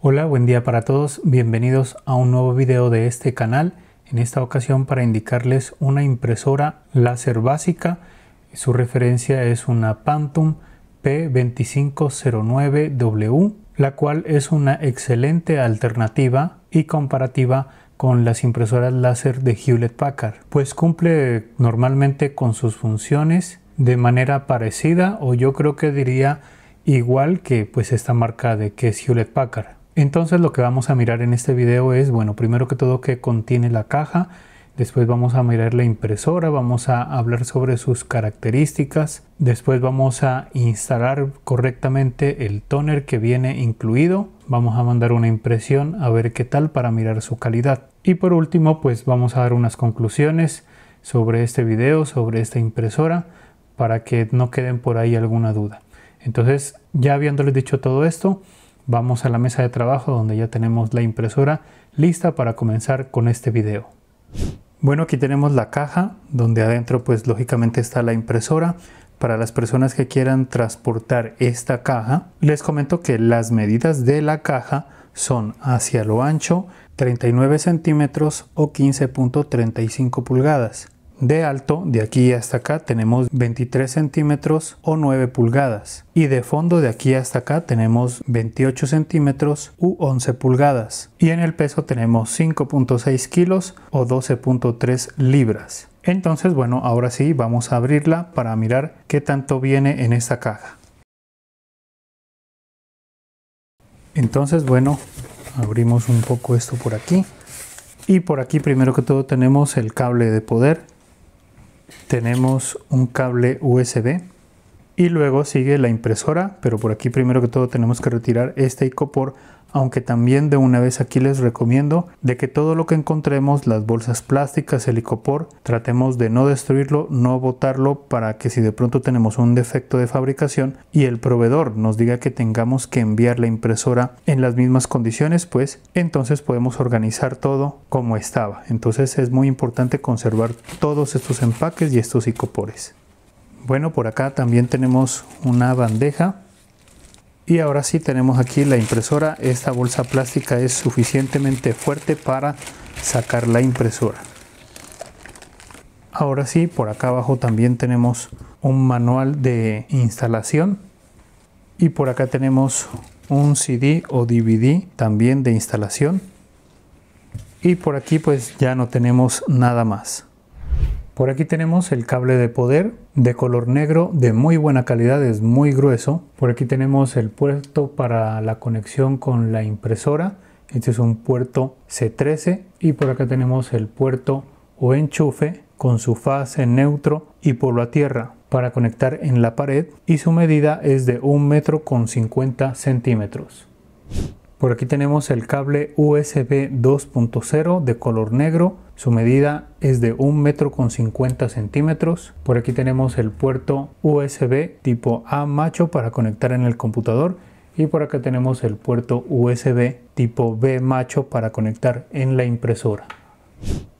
Hola, buen día para todos, bienvenidos a un nuevo video de este canal, en esta ocasión para indicarles una impresora láser básica, su referencia es una Pantum P2509W, la cual es una excelente alternativa y comparativa con las impresoras láser de Hewlett Packard, pues cumple normalmente con sus funciones de manera parecida o yo creo que diría igual que pues esta marca de que es Hewlett Packard. Entonces lo que vamos a mirar en este video es, bueno, primero que todo qué contiene la caja, después vamos a mirar la impresora, vamos a hablar sobre sus características, después vamos a instalar correctamente el toner que viene incluido, vamos a mandar una impresión a ver qué tal para mirar su calidad. Y por último, pues vamos a dar unas conclusiones sobre este video, sobre esta impresora, para que no queden por ahí alguna duda. Entonces, ya habiéndoles dicho todo esto, vamos a la mesa de trabajo donde ya tenemos la impresora lista para comenzar con este video. Bueno, aquí tenemos la caja donde adentro pues lógicamente está la impresora. Para las personas que quieran transportar esta caja, les comento que las medidas de la caja son hacia lo ancho 39 centímetros o 15.35 pulgadas de alto, de aquí hasta acá, tenemos 23 centímetros o 9 pulgadas. Y de fondo, de aquí hasta acá, tenemos 28 centímetros u 11 pulgadas. Y en el peso tenemos 5.6 kilos o 12.3 libras. Entonces, bueno, ahora sí, vamos a abrirla para mirar qué tanto viene en esta caja. Entonces, bueno, abrimos un poco esto por aquí. Y por aquí primero que todo tenemos el cable de poder tenemos un cable USB y luego sigue la impresora, pero por aquí primero que todo tenemos que retirar este icopor aunque también de una vez aquí les recomiendo de que todo lo que encontremos, las bolsas plásticas, el icopor, tratemos de no destruirlo, no botarlo para que si de pronto tenemos un defecto de fabricación y el proveedor nos diga que tengamos que enviar la impresora en las mismas condiciones, pues entonces podemos organizar todo como estaba. Entonces es muy importante conservar todos estos empaques y estos icopores. Bueno, por acá también tenemos una bandeja. Y ahora sí tenemos aquí la impresora. Esta bolsa plástica es suficientemente fuerte para sacar la impresora. Ahora sí, por acá abajo también tenemos un manual de instalación. Y por acá tenemos un CD o DVD también de instalación. Y por aquí pues ya no tenemos nada más. Por aquí tenemos el cable de poder de color negro de muy buena calidad, es muy grueso. Por aquí tenemos el puerto para la conexión con la impresora. Este es un puerto C13 y por acá tenemos el puerto o enchufe con su fase neutro y polo a tierra para conectar en la pared y su medida es de 1 metro con 50 centímetros. Por aquí tenemos el cable USB 2.0 de color negro. Su medida es de 1 metro con 50 centímetros. Por aquí tenemos el puerto USB tipo A macho para conectar en el computador. Y por acá tenemos el puerto USB tipo B macho para conectar en la impresora.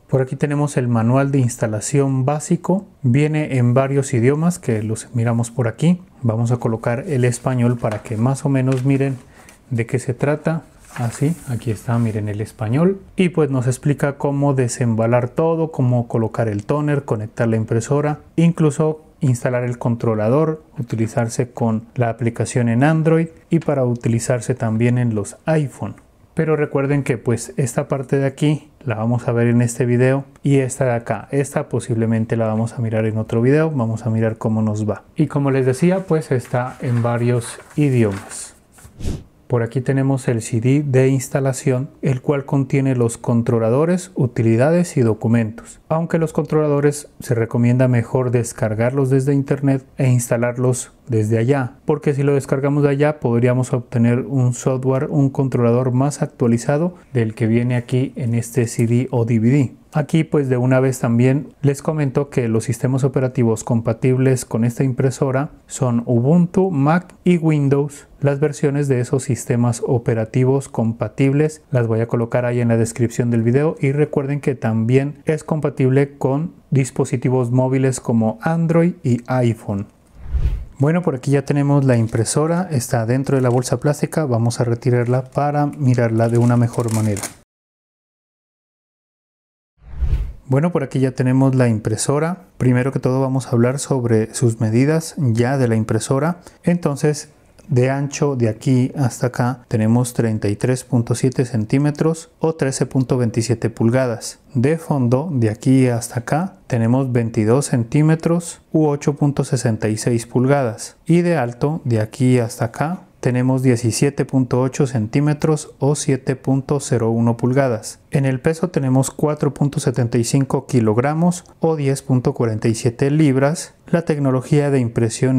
Por aquí tenemos el manual de instalación básico. Viene en varios idiomas que los miramos por aquí. Vamos a colocar el español para que más o menos miren de qué se trata. Así, ah, aquí está, miren el español. Y pues nos explica cómo desembalar todo, cómo colocar el toner, conectar la impresora, incluso instalar el controlador, utilizarse con la aplicación en Android y para utilizarse también en los iPhone. Pero recuerden que pues esta parte de aquí la vamos a ver en este video y esta de acá, esta posiblemente la vamos a mirar en otro video, vamos a mirar cómo nos va. Y como les decía pues está en varios idiomas. Por aquí tenemos el CD de instalación, el cual contiene los controladores, utilidades y documentos. Aunque los controladores se recomienda mejor descargarlos desde internet e instalarlos desde allá, porque si lo descargamos de allá podríamos obtener un software, un controlador más actualizado del que viene aquí en este CD o DVD. Aquí pues de una vez también les comento que los sistemas operativos compatibles con esta impresora son Ubuntu, Mac y Windows. Las versiones de esos sistemas operativos compatibles las voy a colocar ahí en la descripción del video y recuerden que también es compatible con dispositivos móviles como Android y iPhone. Bueno, por aquí ya tenemos la impresora, está dentro de la bolsa plástica, vamos a retirarla para mirarla de una mejor manera. Bueno, por aquí ya tenemos la impresora. Primero que todo vamos a hablar sobre sus medidas ya de la impresora. Entonces, de ancho de aquí hasta acá tenemos 33.7 centímetros o 13.27 pulgadas. De fondo de aquí hasta acá tenemos 22 centímetros u 8.66 pulgadas. Y de alto de aquí hasta acá tenemos 17.8 centímetros o 7.01 pulgadas. En el peso tenemos 4.75 kilogramos o 10.47 libras. La tecnología de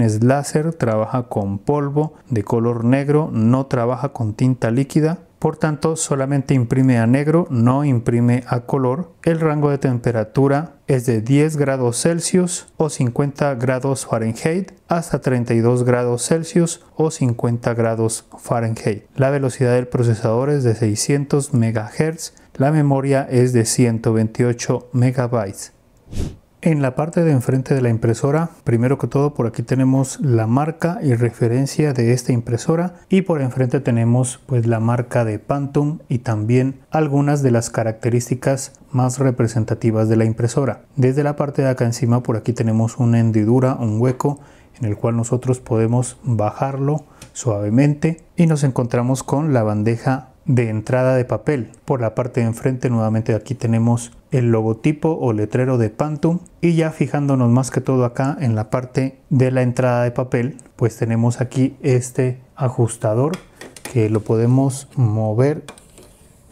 es láser trabaja con polvo de color negro, no trabaja con tinta líquida por tanto, solamente imprime a negro, no imprime a color. El rango de temperatura es de 10 grados Celsius o 50 grados Fahrenheit hasta 32 grados Celsius o 50 grados Fahrenheit. La velocidad del procesador es de 600 MHz. La memoria es de 128 MB. En la parte de enfrente de la impresora, primero que todo por aquí tenemos la marca y referencia de esta impresora y por enfrente tenemos pues la marca de Pantum y también algunas de las características más representativas de la impresora. Desde la parte de acá encima por aquí tenemos una hendidura, un hueco en el cual nosotros podemos bajarlo suavemente y nos encontramos con la bandeja de entrada de papel. Por la parte de enfrente nuevamente aquí tenemos el logotipo o letrero de Pantum y ya fijándonos más que todo acá en la parte de la entrada de papel pues tenemos aquí este ajustador que lo podemos mover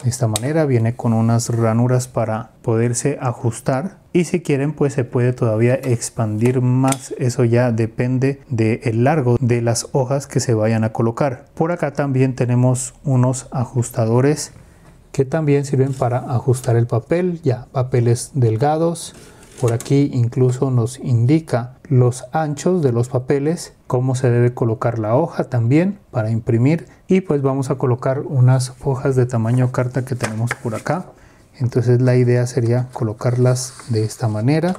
de esta manera viene con unas ranuras para poderse ajustar y si quieren pues se puede todavía expandir más eso ya depende del largo de las hojas que se vayan a colocar por acá también tenemos unos ajustadores que también sirven para ajustar el papel ya papeles delgados por aquí incluso nos indica los anchos de los papeles, cómo se debe colocar la hoja también para imprimir. Y pues vamos a colocar unas hojas de tamaño carta que tenemos por acá. Entonces la idea sería colocarlas de esta manera.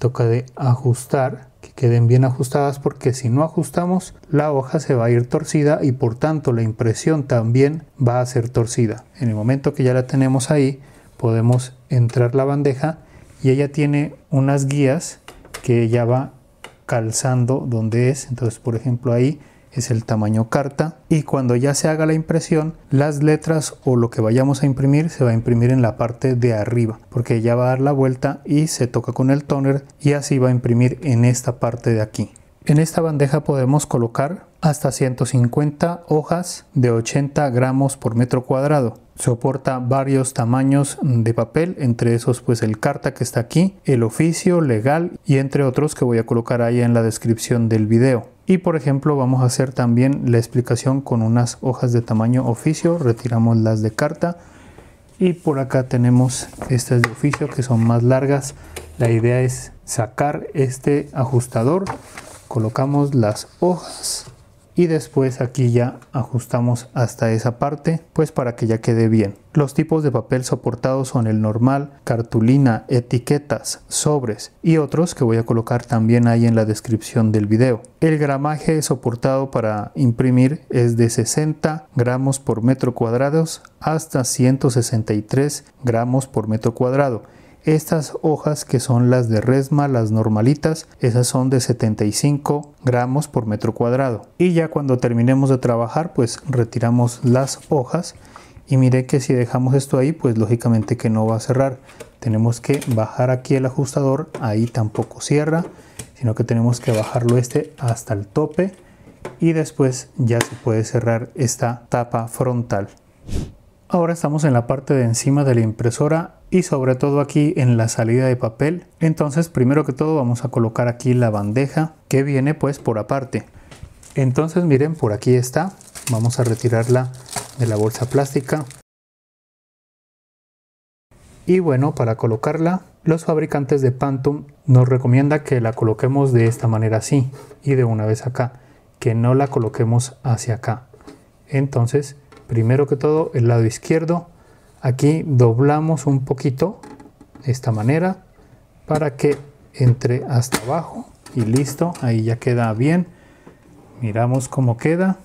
Toca de ajustar, que queden bien ajustadas porque si no ajustamos la hoja se va a ir torcida y por tanto la impresión también va a ser torcida. En el momento que ya la tenemos ahí podemos entrar la bandeja y ella tiene unas guías que ella va calzando donde es. Entonces, por ejemplo, ahí es el tamaño carta y cuando ya se haga la impresión las letras o lo que vayamos a imprimir se va a imprimir en la parte de arriba porque ella va a dar la vuelta y se toca con el toner y así va a imprimir en esta parte de aquí en esta bandeja podemos colocar hasta 150 hojas de 80 gramos por metro cuadrado. Soporta varios tamaños de papel, entre esos pues el carta que está aquí, el oficio legal y entre otros que voy a colocar ahí en la descripción del video. Y por ejemplo vamos a hacer también la explicación con unas hojas de tamaño oficio, retiramos las de carta y por acá tenemos estas de oficio que son más largas. La idea es sacar este ajustador colocamos las hojas y después aquí ya ajustamos hasta esa parte pues para que ya quede bien. Los tipos de papel soportados son el normal, cartulina, etiquetas, sobres y otros que voy a colocar también ahí en la descripción del video. El gramaje soportado para imprimir es de 60 gramos por metro cuadrado hasta 163 gramos por metro cuadrado estas hojas que son las de resma, las normalitas, esas son de 75 gramos por metro cuadrado. Y ya cuando terminemos de trabajar, pues retiramos las hojas. Y mire que si dejamos esto ahí, pues lógicamente que no va a cerrar. Tenemos que bajar aquí el ajustador, ahí tampoco cierra, sino que tenemos que bajarlo este hasta el tope y después ya se puede cerrar esta tapa frontal. Ahora estamos en la parte de encima de la impresora y sobre todo aquí en la salida de papel. Entonces primero que todo vamos a colocar aquí la bandeja que viene pues por aparte. Entonces miren por aquí está. Vamos a retirarla de la bolsa plástica. Y bueno, para colocarla, los fabricantes de Pantum nos recomienda que la coloquemos de esta manera así y de una vez acá, que no la coloquemos hacia acá. Entonces, primero que todo el lado izquierdo aquí doblamos un poquito de esta manera para que entre hasta abajo y listo ahí ya queda bien miramos cómo queda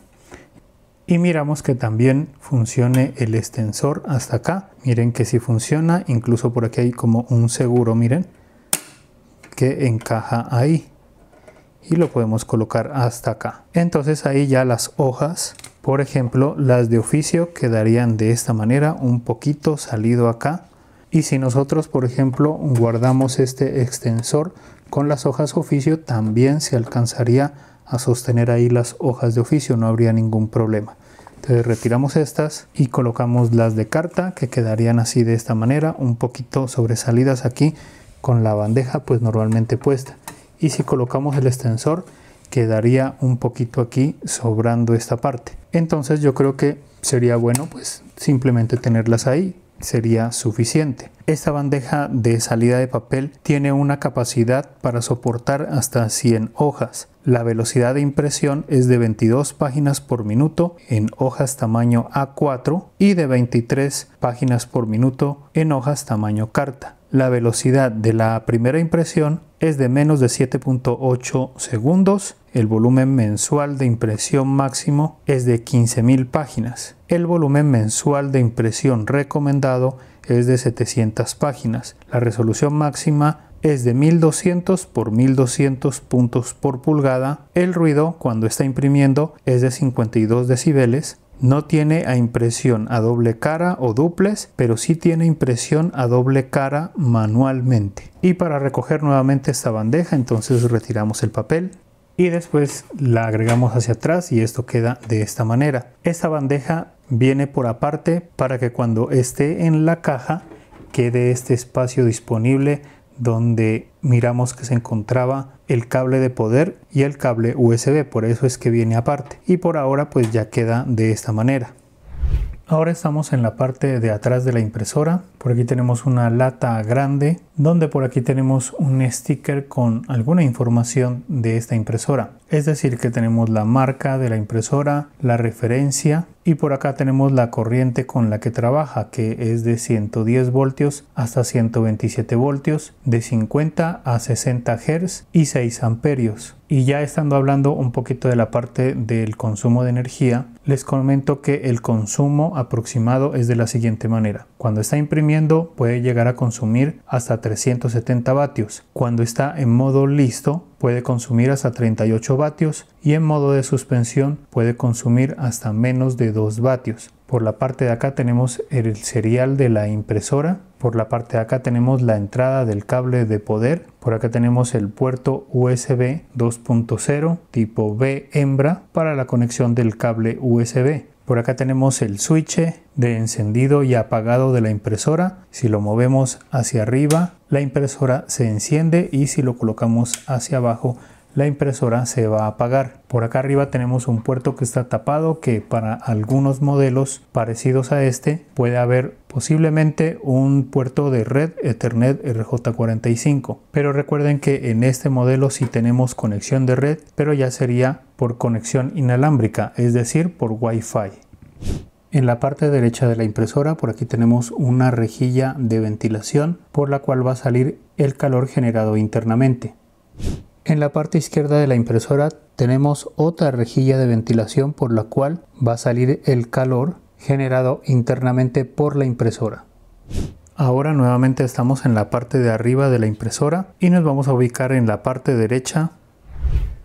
y miramos que también funcione el extensor hasta acá miren que si funciona incluso por aquí hay como un seguro miren que encaja ahí y lo podemos colocar hasta acá entonces ahí ya las hojas por ejemplo, las de oficio quedarían de esta manera, un poquito salido acá. Y si nosotros, por ejemplo, guardamos este extensor con las hojas oficio, también se alcanzaría a sostener ahí las hojas de oficio, no habría ningún problema. Entonces retiramos estas y colocamos las de carta que quedarían así de esta manera, un poquito sobresalidas aquí con la bandeja pues normalmente puesta. Y si colocamos el extensor, quedaría un poquito aquí sobrando esta parte. Entonces yo creo que sería bueno pues simplemente tenerlas ahí, sería suficiente. Esta bandeja de salida de papel tiene una capacidad para soportar hasta 100 hojas. La velocidad de impresión es de 22 páginas por minuto en hojas tamaño A4 y de 23 páginas por minuto en hojas tamaño carta. La velocidad de la primera impresión es de menos de 7.8 segundos el volumen mensual de impresión máximo es de 15.000 páginas. El volumen mensual de impresión recomendado es de 700 páginas. La resolución máxima es de 1200 por 1200 puntos por pulgada. El ruido cuando está imprimiendo es de 52 decibeles. No tiene a impresión a doble cara o duples, pero sí tiene impresión a doble cara manualmente. Y para recoger nuevamente esta bandeja, entonces retiramos el papel, y después la agregamos hacia atrás y esto queda de esta manera. Esta bandeja viene por aparte para que cuando esté en la caja quede este espacio disponible donde miramos que se encontraba el cable de poder y el cable USB, por eso es que viene aparte. Y por ahora pues ya queda de esta manera. Ahora estamos en la parte de atrás de la impresora. Por aquí tenemos una lata grande donde por aquí tenemos un sticker con alguna información de esta impresora. Es decir, que tenemos la marca de la impresora, la referencia y por acá tenemos la corriente con la que trabaja que es de 110 voltios hasta 127 voltios, de 50 a 60 Hz y 6 amperios. Y ya estando hablando un poquito de la parte del consumo de energía, les comento que el consumo aproximado es de la siguiente manera. Cuando está imprimiendo puede llegar a consumir hasta 370 vatios. Cuando está en modo listo puede consumir hasta 38 vatios y en modo de suspensión puede consumir hasta menos de 2 vatios. Por la parte de acá tenemos el serial de la impresora, por la parte de acá tenemos la entrada del cable de poder, por acá tenemos el puerto USB 2.0 tipo B hembra para la conexión del cable USB. Por acá tenemos el switch de encendido y apagado de la impresora. Si lo movemos hacia arriba, la impresora se enciende y si lo colocamos hacia abajo, la impresora se va a apagar. Por acá arriba tenemos un puerto que está tapado que para algunos modelos parecidos a este puede haber posiblemente un puerto de red Ethernet RJ45. Pero recuerden que en este modelo sí tenemos conexión de red, pero ya sería por conexión inalámbrica, es decir, por Wi-Fi. En la parte derecha de la impresora por aquí tenemos una rejilla de ventilación por la cual va a salir el calor generado internamente. En la parte izquierda de la impresora tenemos otra rejilla de ventilación por la cual va a salir el calor generado internamente por la impresora. Ahora nuevamente estamos en la parte de arriba de la impresora y nos vamos a ubicar en la parte derecha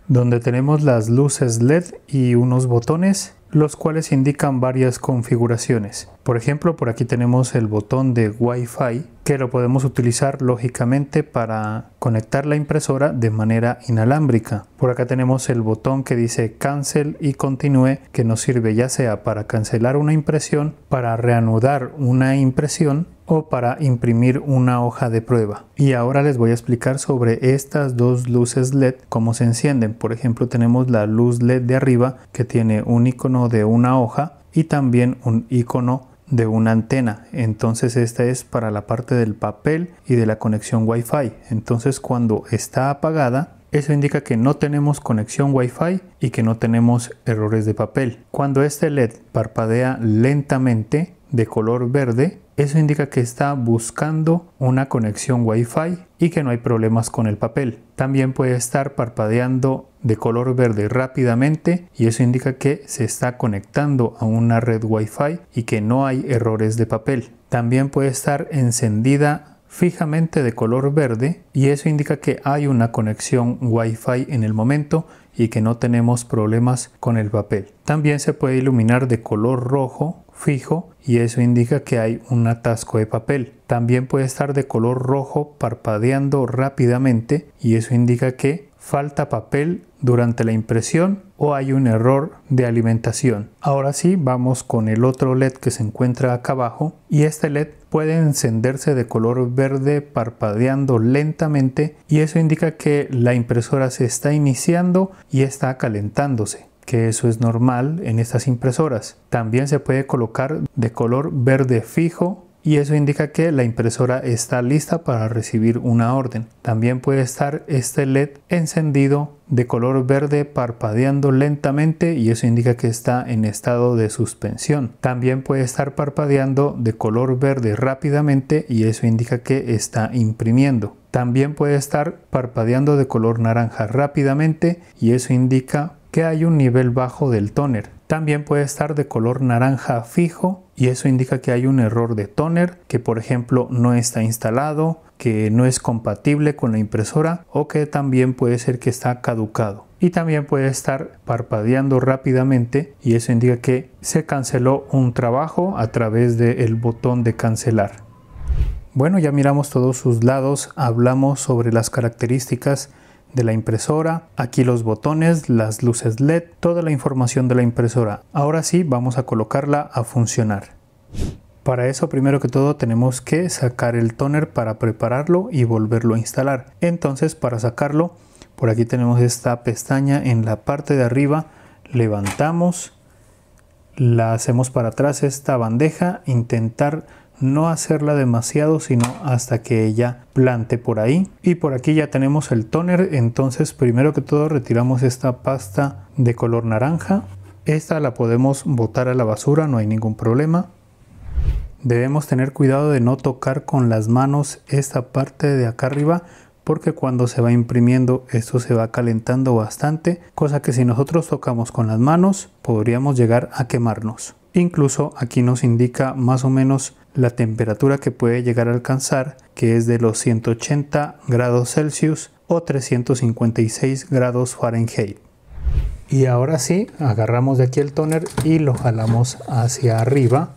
donde tenemos las luces LED y unos botones los cuales indican varias configuraciones. Por ejemplo, por aquí tenemos el botón de Wi-Fi que lo podemos utilizar lógicamente para conectar la impresora de manera inalámbrica. Por acá tenemos el botón que dice cancel y continúe que nos sirve ya sea para cancelar una impresión, para reanudar una impresión o para imprimir una hoja de prueba. Y ahora les voy a explicar sobre estas dos luces LED, cómo se encienden. Por ejemplo, tenemos la luz LED de arriba que tiene un icono de una hoja y también un icono de una antena. Entonces esta es para la parte del papel y de la conexión Wi-Fi. Entonces cuando está apagada, eso indica que no tenemos conexión Wi-Fi y que no tenemos errores de papel. Cuando este LED parpadea lentamente de color verde, eso indica que está buscando una conexión Wi-Fi y que no hay problemas con el papel. También puede estar parpadeando de color verde rápidamente y eso indica que se está conectando a una red Wi-Fi y que no hay errores de papel. También puede estar encendida fijamente de color verde y eso indica que hay una conexión Wi-Fi en el momento y que no tenemos problemas con el papel. También se puede iluminar de color rojo fijo y eso indica que hay un atasco de papel. También puede estar de color rojo parpadeando rápidamente y eso indica que falta papel durante la impresión o hay un error de alimentación. Ahora sí, vamos con el otro LED que se encuentra acá abajo y este LED puede encenderse de color verde parpadeando lentamente y eso indica que la impresora se está iniciando y está calentándose que eso es normal en estas impresoras. También se puede colocar de color verde fijo y eso indica que la impresora está lista para recibir una orden. También puede estar este LED encendido de color verde parpadeando lentamente y eso indica que está en estado de suspensión. También puede estar parpadeando de color verde rápidamente y eso indica que está imprimiendo. También puede estar parpadeando de color naranja rápidamente y eso indica que hay un nivel bajo del tóner. También puede estar de color naranja fijo y eso indica que hay un error de tóner que por ejemplo no está instalado, que no es compatible con la impresora o que también puede ser que está caducado. Y también puede estar parpadeando rápidamente y eso indica que se canceló un trabajo a través del botón de cancelar. Bueno, ya miramos todos sus lados, hablamos sobre las características de la impresora, aquí los botones, las luces LED, toda la información de la impresora. Ahora sí vamos a colocarla a funcionar. Para eso primero que todo tenemos que sacar el toner para prepararlo y volverlo a instalar. Entonces para sacarlo por aquí tenemos esta pestaña en la parte de arriba, levantamos, la hacemos para atrás esta bandeja, intentar no hacerla demasiado sino hasta que ella plante por ahí y por aquí ya tenemos el toner entonces primero que todo retiramos esta pasta de color naranja esta la podemos botar a la basura no hay ningún problema debemos tener cuidado de no tocar con las manos esta parte de acá arriba porque cuando se va imprimiendo esto se va calentando bastante, cosa que si nosotros tocamos con las manos podríamos llegar a quemarnos. Incluso aquí nos indica más o menos la temperatura que puede llegar a alcanzar, que es de los 180 grados Celsius o 356 grados Fahrenheit. Y ahora sí, agarramos de aquí el toner y lo jalamos hacia arriba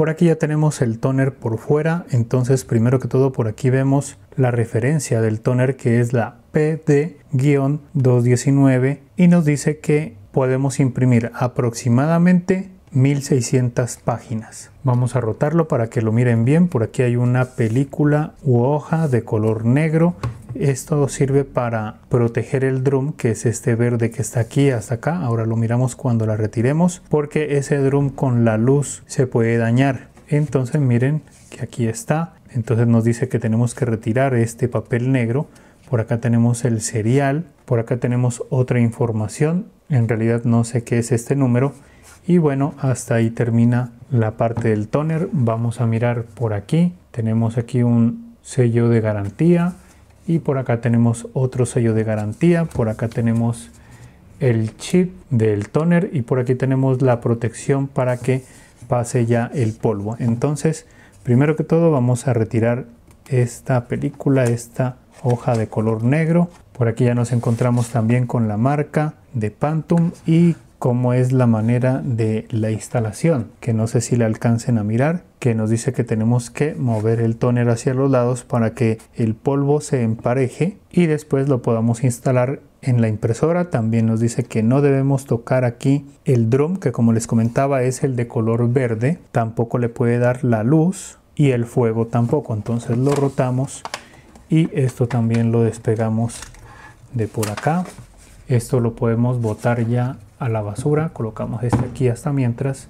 por aquí ya tenemos el toner por fuera, entonces primero que todo por aquí vemos la referencia del toner que es la PD-219 y nos dice que podemos imprimir aproximadamente 1600 páginas. Vamos a rotarlo para que lo miren bien. Por aquí hay una película u hoja de color negro. Esto sirve para proteger el drum, que es este verde que está aquí hasta acá. Ahora lo miramos cuando la retiremos, porque ese drum con la luz se puede dañar. Entonces miren que aquí está. Entonces nos dice que tenemos que retirar este papel negro. Por acá tenemos el serial. Por acá tenemos otra información. En realidad no sé qué es este número y bueno, hasta ahí termina la parte del toner. Vamos a mirar por aquí. Tenemos aquí un sello de garantía y por acá tenemos otro sello de garantía. Por acá tenemos el chip del toner y por aquí tenemos la protección para que pase ya el polvo. Entonces, primero que todo vamos a retirar esta película, esta hoja de color negro. Por aquí ya nos encontramos también con la marca de Pantum y cómo es la manera de la instalación, que no sé si le alcancen a mirar, que nos dice que tenemos que mover el tóner hacia los lados para que el polvo se empareje y después lo podamos instalar en la impresora. También nos dice que no debemos tocar aquí el drum, que como les comentaba es el de color verde, tampoco le puede dar la luz y el fuego tampoco, entonces lo rotamos y esto también lo despegamos de por acá esto lo podemos botar ya a la basura, colocamos este aquí hasta mientras.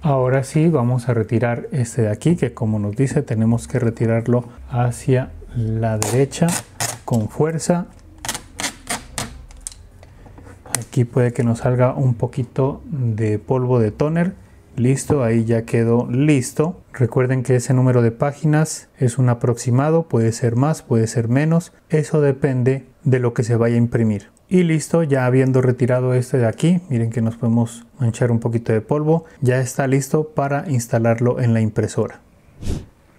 Ahora sí vamos a retirar este de aquí que como nos dice tenemos que retirarlo hacia la derecha con fuerza. Aquí puede que nos salga un poquito de polvo de toner. Listo, ahí ya quedó listo. Recuerden que ese número de páginas es un aproximado, puede ser más, puede ser menos. Eso depende de lo que se vaya a imprimir y listo ya habiendo retirado este de aquí miren que nos podemos manchar un poquito de polvo ya está listo para instalarlo en la impresora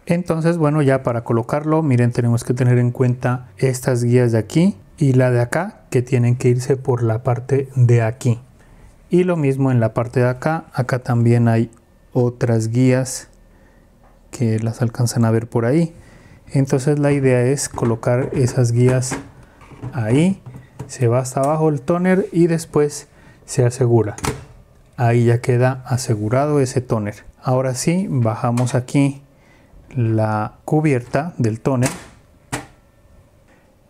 entonces bueno ya para colocarlo miren tenemos que tener en cuenta estas guías de aquí y la de acá que tienen que irse por la parte de aquí y lo mismo en la parte de acá acá también hay otras guías que las alcanzan a ver por ahí entonces la idea es colocar esas guías ahí se va hasta abajo el toner y después se asegura ahí ya queda asegurado ese toner ahora sí bajamos aquí la cubierta del toner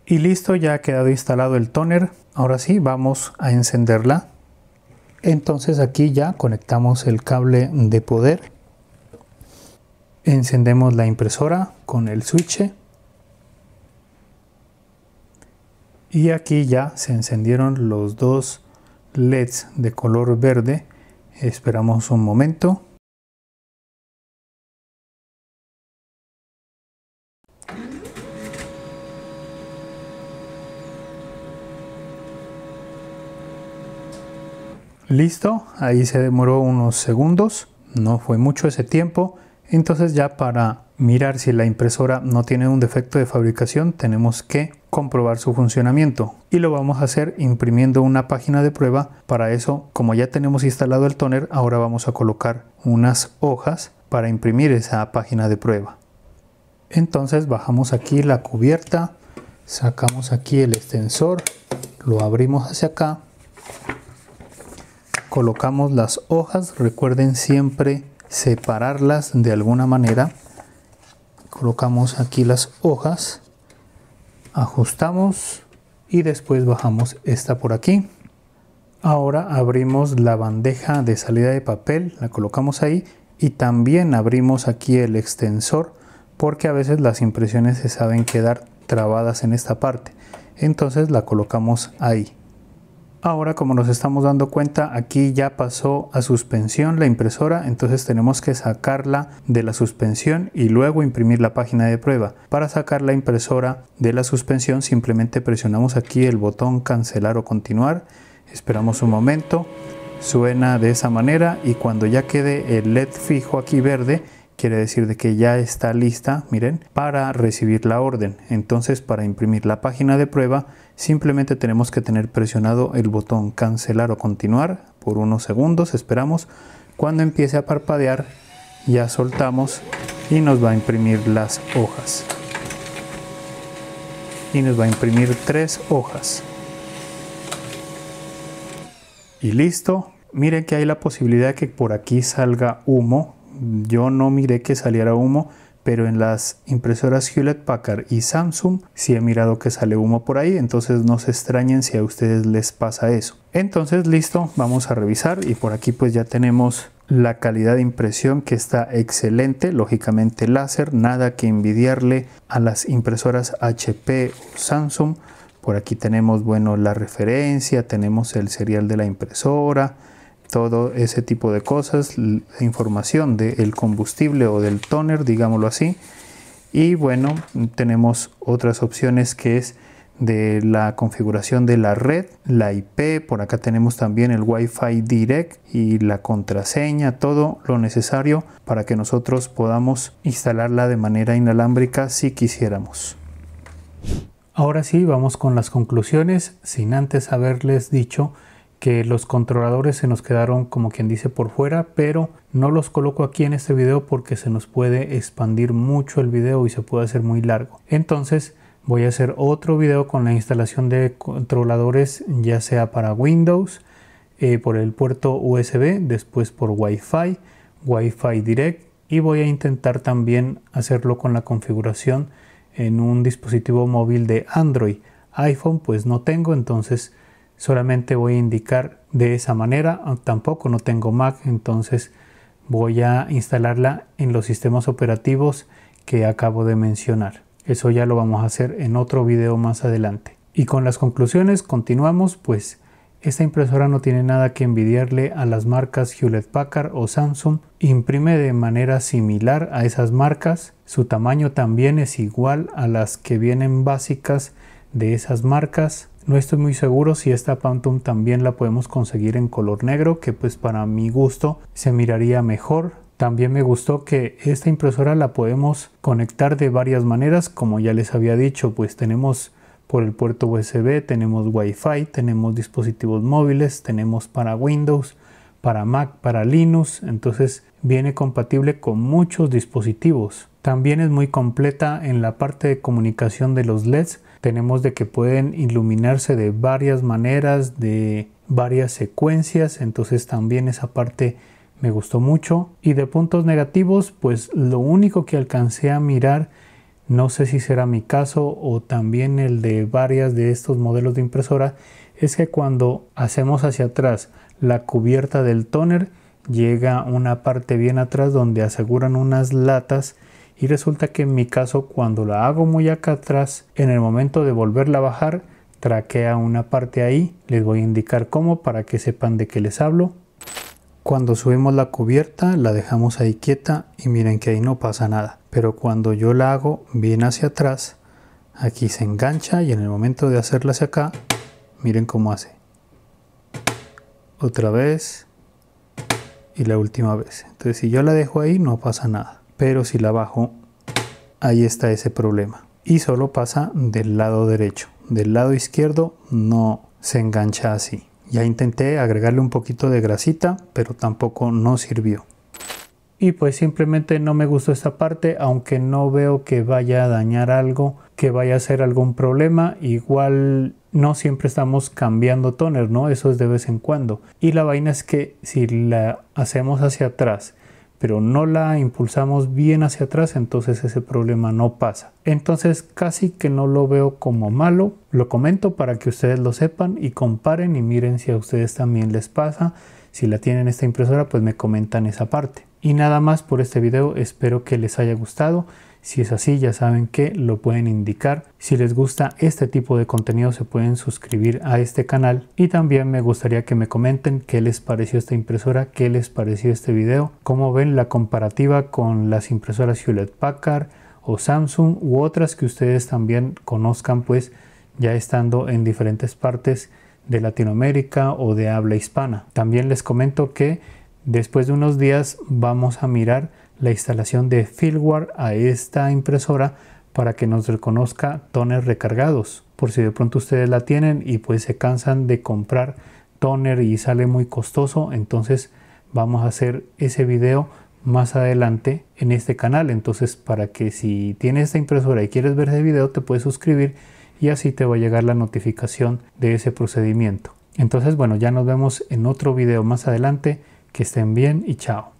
y listo ya ha quedado instalado el toner ahora sí vamos a encenderla entonces aquí ya conectamos el cable de poder encendemos la impresora con el switch y aquí ya se encendieron los dos LEDs de color verde. Esperamos un momento. Listo, ahí se demoró unos segundos, no fue mucho ese tiempo. Entonces ya para mirar si la impresora no tiene un defecto de fabricación tenemos que comprobar su funcionamiento y lo vamos a hacer imprimiendo una página de prueba para eso como ya tenemos instalado el toner ahora vamos a colocar unas hojas para imprimir esa página de prueba entonces bajamos aquí la cubierta sacamos aquí el extensor lo abrimos hacia acá colocamos las hojas recuerden siempre separarlas de alguna manera colocamos aquí las hojas ajustamos y después bajamos esta por aquí ahora abrimos la bandeja de salida de papel la colocamos ahí y también abrimos aquí el extensor porque a veces las impresiones se saben quedar trabadas en esta parte entonces la colocamos ahí Ahora como nos estamos dando cuenta aquí ya pasó a suspensión la impresora entonces tenemos que sacarla de la suspensión y luego imprimir la página de prueba. Para sacar la impresora de la suspensión simplemente presionamos aquí el botón cancelar o continuar, esperamos un momento, suena de esa manera y cuando ya quede el LED fijo aquí verde quiere decir de que ya está lista, miren, para recibir la orden. Entonces para imprimir la página de prueba Simplemente tenemos que tener presionado el botón cancelar o continuar por unos segundos, esperamos. Cuando empiece a parpadear ya soltamos y nos va a imprimir las hojas. Y nos va a imprimir tres hojas. Y listo. Miren que hay la posibilidad de que por aquí salga humo. Yo no miré que saliera humo pero en las impresoras Hewlett Packard y Samsung si he mirado que sale humo por ahí, entonces no se extrañen si a ustedes les pasa eso. Entonces listo, vamos a revisar y por aquí pues ya tenemos la calidad de impresión que está excelente, lógicamente láser, nada que envidiarle a las impresoras HP o Samsung. Por aquí tenemos bueno la referencia, tenemos el serial de la impresora, todo ese tipo de cosas, información del combustible o del toner, digámoslo así. Y bueno, tenemos otras opciones que es de la configuración de la red, la IP, por acá tenemos también el Wi-Fi Direct y la contraseña, todo lo necesario para que nosotros podamos instalarla de manera inalámbrica si quisiéramos. Ahora sí, vamos con las conclusiones, sin antes haberles dicho que los controladores se nos quedaron como quien dice por fuera, pero no los coloco aquí en este video porque se nos puede expandir mucho el video y se puede hacer muy largo. Entonces voy a hacer otro video con la instalación de controladores ya sea para Windows, eh, por el puerto USB, después por Wi-Fi, Wi-Fi Direct y voy a intentar también hacerlo con la configuración en un dispositivo móvil de Android. iPhone pues no tengo, entonces solamente voy a indicar de esa manera ah, tampoco no tengo Mac entonces voy a instalarla en los sistemas operativos que acabo de mencionar eso ya lo vamos a hacer en otro video más adelante y con las conclusiones continuamos pues esta impresora no tiene nada que envidiarle a las marcas Hewlett Packard o Samsung. Imprime de manera similar a esas marcas. Su tamaño también es igual a las que vienen básicas de esas marcas. No estoy muy seguro si esta Phantom también la podemos conseguir en color negro, que pues para mi gusto se miraría mejor. También me gustó que esta impresora la podemos conectar de varias maneras, como ya les había dicho, pues tenemos por el puerto USB, tenemos Wi-Fi, tenemos dispositivos móviles, tenemos para Windows, para Mac, para Linux, entonces viene compatible con muchos dispositivos. También es muy completa en la parte de comunicación de los LEDs, tenemos de que pueden iluminarse de varias maneras, de varias secuencias, entonces también esa parte me gustó mucho. Y de puntos negativos, pues lo único que alcancé a mirar, no sé si será mi caso o también el de varias de estos modelos de impresora, es que cuando hacemos hacia atrás la cubierta del tóner, llega una parte bien atrás donde aseguran unas latas y resulta que en mi caso cuando la hago muy acá atrás, en el momento de volverla a bajar, traquea una parte ahí, les voy a indicar cómo para que sepan de qué les hablo. Cuando subimos la cubierta la dejamos ahí quieta y miren que ahí no pasa nada, pero cuando yo la hago bien hacia atrás, aquí se engancha y en el momento de hacerla hacia acá, miren cómo hace. Otra vez y la última vez. Entonces si yo la dejo ahí no pasa nada pero si la bajo, ahí está ese problema. Y solo pasa del lado derecho. Del lado izquierdo no se engancha así. Ya intenté agregarle un poquito de grasita, pero tampoco no sirvió. Y pues simplemente no me gustó esta parte, aunque no veo que vaya a dañar algo, que vaya a ser algún problema. Igual no siempre estamos cambiando toner, ¿no? Eso es de vez en cuando. Y la vaina es que si la hacemos hacia atrás pero no la impulsamos bien hacia atrás, entonces ese problema no pasa. Entonces casi que no lo veo como malo, lo comento para que ustedes lo sepan y comparen y miren si a ustedes también les pasa. Si la tienen esta impresora, pues me comentan esa parte. Y nada más por este video, espero que les haya gustado. Si es así, ya saben que lo pueden indicar. Si les gusta este tipo de contenido, se pueden suscribir a este canal. Y también me gustaría que me comenten qué les pareció esta impresora, qué les pareció este video, cómo ven la comparativa con las impresoras Hewlett Packard o Samsung u otras que ustedes también conozcan, pues ya estando en diferentes partes de Latinoamérica o de habla hispana. También les comento que después de unos días vamos a mirar la instalación de firmware a esta impresora para que nos reconozca toner recargados por si de pronto ustedes la tienen y pues se cansan de comprar toner y sale muy costoso entonces vamos a hacer ese video más adelante en este canal entonces para que si tienes esta impresora y quieres ver ese video te puedes suscribir y así te va a llegar la notificación de ese procedimiento entonces bueno ya nos vemos en otro video más adelante que estén bien y chao